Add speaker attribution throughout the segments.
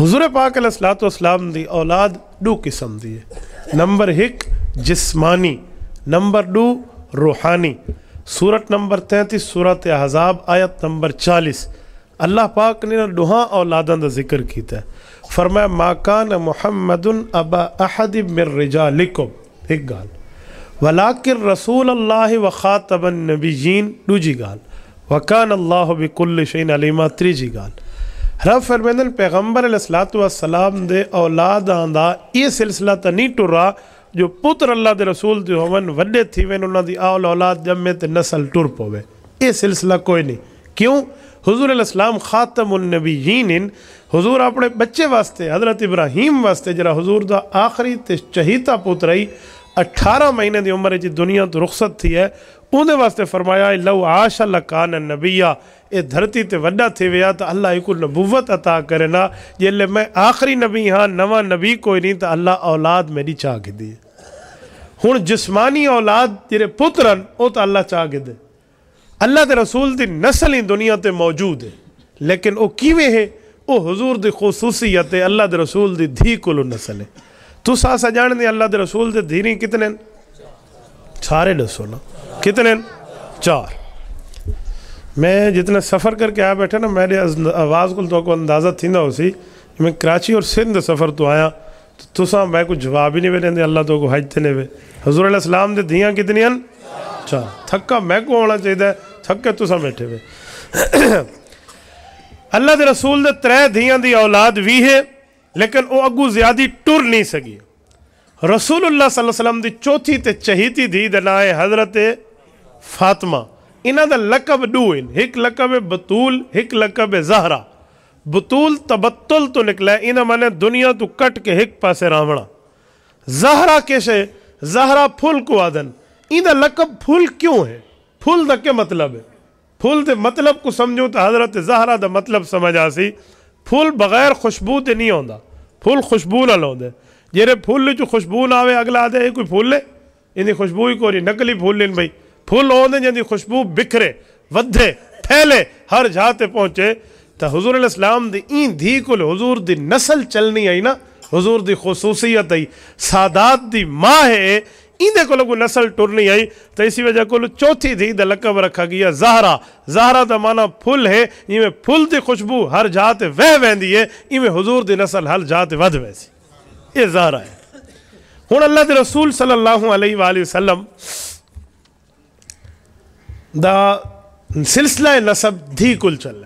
Speaker 1: हजूर पाक सलातम की औलाद दो किस्म की है नंबर एक जिसमानी नंबर दो रूहानी सूरत नंबर तैंतीस सूरत हजाब आयत नंबर चालीस अल्लाह पाक ने दोहा औलादा का जिक्र किया फरमाया माकान मुहम्मद अबा अहद मिर रिजा लिकुम एक गाल वलाकिर रसूल अल्लाह व ख़ातबन नबी जीन दूजी गाल वकान अल्लाह बिकुल शैन अलीमा त्रीजी गाल रब फरमेंदन पैगम्बर सलाम के औलाद आंदा ये सिलसिला तो नहीं रहा जो पुत्र अल्लाह के रसूल जो होवन वे थी वेन उन्होंने आल औलाद जमे तो नस्ल टुर पवे ये सिलसिला कोई नहीं क्यों हजूर अलस्लाम खातम उन्नबी इन हजूर अपने बच्चे वास्ते हजरत इब्राहिम वास्ते जरा हजूर का आखिरी तो चहीता पुत्र आई अठारह महीने की उम्र जी दुनिया तो रुखसत थी है उन्हें वास्ते फरमाया लव आश अल कान नबीया ये धरती ते वॾा थी विया तो अल्लाह एक नबूवत अता करे ना जेल मैं आखिरी नबी हाँ नवा नबी कोई नहीं तो अल्लाह औलाद मेरी चाह दी हूँ जिस्मानी औलाद जे पुत्र वह तो अल्लाह चाह दे अल्लाह के रसूल की नस्ल ही दुनिया से मौजूद है लेकिन वह किवें है वह हजूर की खसूसियत है अल्लाह के रसूल की धी को नस्ल है तुस अस जानते अल्लाह के रसूल के धीरी कितने सारे दसो ना कितने चार मैं जितना सफ़र करके आया बैठा ना मेरे आवाज़ को तो अंदाज़ा थी उसी मैं कराची और सिंध सफ़र तो आया तो तुसा मैं कुछ जवाब ही नहीं वे लेंदे अल्लाह तो को हज ने वे हजूर सलाम के धियाँ कितनी चार थका मैं को होना चाहिए थके तुसा बैठे वे अल्लाह के रसूल के त्रै धियाँ की औलाद भी है लेकिन वह अगू ज्यादा टुर नहीं सकी रसूल सलम की चौथी तो चहीती धी ਦਾ ਨਾਮ ਹੈ ਹਜ਼ਰਤ ਫਾਤਿਮਾ ਇਹਨਾਂ ਦਾ ਲਕਬ ਦੋ ਇਨ ਇੱਕ ਲਕਬ ਹੈ ਬਤੂਲ ਇੱਕ ਲਕਬ ਹੈ बतूल तबत्तुल तो निकला इन माने दुनिया तू कट के एक पास रावणा जहरा है जहरा फूल को आदन इंदा लकब फूल क्यों है फूल का क्या मतलब है फूल के मतलब को समझो तो हजरत जहरा का मतलब समझ आसी फुल बगैर खुशबू तो नहीं आता फुल खुशबू ना आंदे जेरे फुल खुशबू ना आए अगला आदे कोई फुल है इनकी खुशबू ही को नकली फुल लेन भाई फुल आने जी खुशबू बिखरे वे फैले हर जाते पहुंचे तो हजूर इस्लाम की इं धी को हजूर की नस्ल चलनी आई ना हजूर की खसूसियत आई सादात की माँ है इंदे को कोई नस्ल टुरनी आई तो इसी वजह को चौथी धी द लकब रखा गई है जहरा जहरा तो माना फुल है इवें फुल की खुशबू हर जात वह वेंदी है इवें हजूर की नसल हर जात वह वैसी ये जहरा है हूँ अल्लाह के रसूल सल अल्लाह वसलम दा सिलसिला नसब धी कुल चल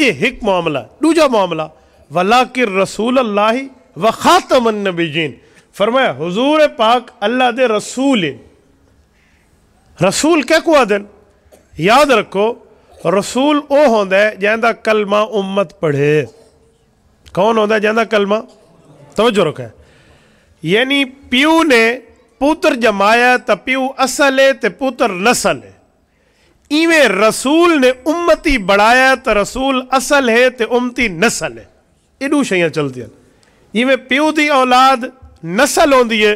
Speaker 1: ये एक मामला दूजा मामला वला किर रसूल अल्लाह व खातमन नबीजीन फरमाया हजूर पाक अल्लाह दे रसूल रसूल क्या कुआ दिन याद रखो रसूल वो होंगे जैसा कलमा उम्मत पढ़े कौन होंगे जैसा कलमा तवजो रखा यानी प्यू ने पुत्र जमाया तो प्यू असल है तो पुत्र नसल है इवें रसूल ने उम्मती बढ़ाया तो रसूल असल है तो उम्मती नसल है एडू शैया चलती इवें प्यू की औलाद नस्ल होती है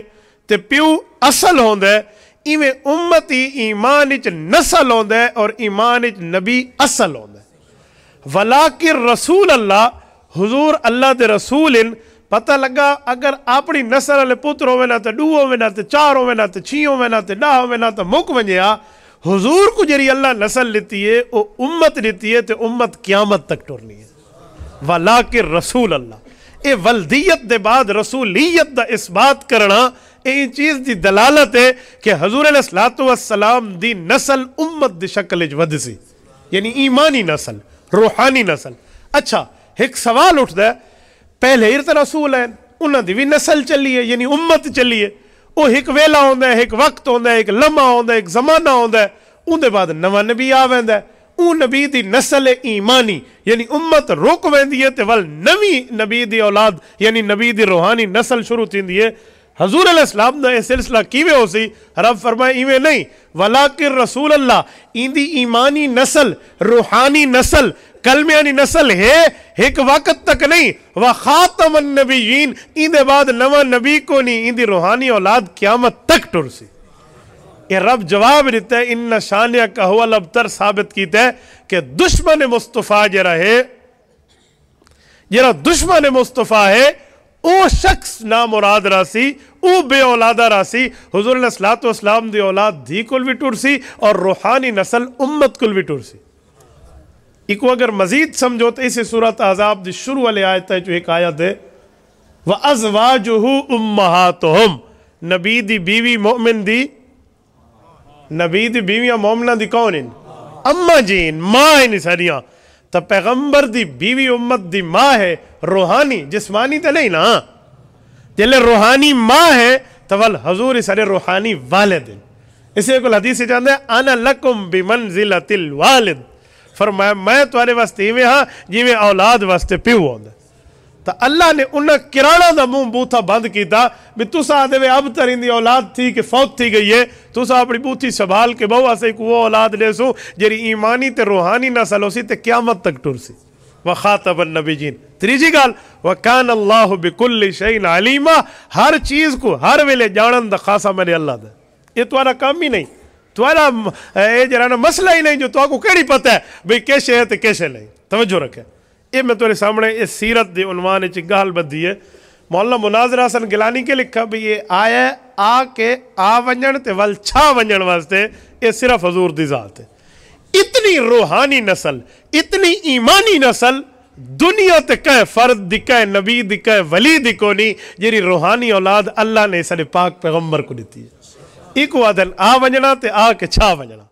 Speaker 1: तो प्यू असल होता इवें उम्मत ही ईमान नस्ल आता और ईमान नबी असल आता वला वलाकिर रसूल अल्लाह हजूर अल्लाह के रसूल इन पता लगा अगर अपनी नस्ल वाले पुत्र होवे ना तो डू होवे ना तो चार होवे ना तो छी होवे ना तो डाह होवे ना तो मुक वजे आ हजूर को जी अल्लाह नस्ल लीती है वह उम्मत लीती है तो उम्मत क्यामत तक टुरनी है वलाकिर रसूल अल्लाह ये वलदीयत के बाद रसूलीयत का इसबात करना इन चीज़ की दलालत है कि हजूर सलातोसलाम की नस्ल उम्मत की शक्ल वी यानी ईमानी नस्ल रूहानी नस्ल अच्छा एक सवाल उठद पहले ही तो रसूल है उन्होंने भी नस्ल चली है यानी उम्मत चली है वह एक वेला आंदा है एक वक्त आंदा है एक लम्हा आंदा एक जमाना आंदा उन बाद नवा नबी आ वेंदा ਉਹ ਨਬੀ ਦੀ ਨਸਲ ईमानी यानी उम्मत ਰੁਕ ਵੈਂਦੀ है ਤੇ ਵਲ ਨਵੀਂ ਨਬੀ ਦੀ ਔਲਾਦ ਯਾਨੀ ਨਬੀ ਦੀ ਰੂਹਾਨੀ ਨਸਲ ਸ਼ੁਰੂ ਥੀਂਦੀ ਹੈ हजूर इस्लाम का यह सिलसिला किवें हो सी रब फरमाए इवें नहीं वला कि रसूल अल्लाह इंदी ईमानी नस्ल रूहानी नस्ल कलमियानी नस्ल है एक वक्त तक नहीं व खातमन नबीन इंदे बाद नवा नबी को नहीं इंदी रूहानी औलाद क्यामत तक टुरसी ये रब जवाब दीते इन शान्य कहुअल अबतर साबित किते कि दुश्मन मुस्तफ़ा जरा है जरा दुश्मन मुस्तफ़ा है वो शख्स ना मुराद रासी वो बे औलादा रासी हजूर सलात इस्लाम की औलाद धी कुल भी टुरसी और रूहानी नस्ल उम्मत कुल भी टुरसी इको अगर मजीद समझो तो इसे सूरत आजाब की शुरू वाले आयत है जो एक आयत है वह अजवाजहू उम्महा तो हम नबी दी बीवी मोमिन दी नबी दी बीवियां मोमना दी कौन इन अम्मा जी इन माँ इन सारियां तो पैगंबर दी बीवी उम्मत दी माँ है रूहानी जिसमानी तो नहीं ना जिले रूहानी माँ है तो वल हजूर सारे रूहानी वालिद इसे को हदीस चाहते हैं अना लकुम बिमन जिला तिल वालिद फरमाया मैं तुम्हारे वास्ते इवें हाँ जिमें औलाद वास्ते प्यू आंदा तो अल्लाह ने उन्हें किराणा का मूह बूथा बंद किया भी तुस आते वे अब तरीन की औलाद थी कि फौत थी गई है तुसा अपनी बूथी संभाल के बहु अस एक वो औलाद लेसू जी ईमानी तो रूहानी नसल हो सी मत तक टुर सी व खातब नबी जीन तीजी गल व कैन अल्लाह बिकुल शही अलीमा हर चीज़ को हर वेले जानन का खासा मेरे अल्लाह ये तुरा काम ही नहीं तुरा ये जरा मसला ही नहीं जो तुआ को पता है भाई कैसे है तो किश है नहीं तवज्जो रखे ਇਹ मैं ਤੁਹਾਡੇ सामने इस सीरत के ਉਨਵਾਨ गाल ਗੱਲ है ਹੈ ਮੌਲਾ हसन गिलानी के लिखा भी ये ਇਹ आ के आ ਆ तो वल छा ਛਾ वास्ते ये सिर्फ हजूर ਹਜ਼ੂਰ ਦੀ इतनी रूहानी नसल इतनी ईमानी नसल दुनिया ते कह फर्द दिखे नबी दिखे वली दिको नहीं जी रूहानी औलाद अल्लाह ने साढ़े पाक पैगंबर को दी है एक आदन आ वजना आ के छा वजना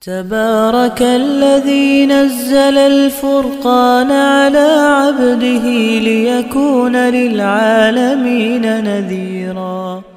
Speaker 1: تبارك الذي نزل الفرقان على عبده ليكون للعالمين نذيراً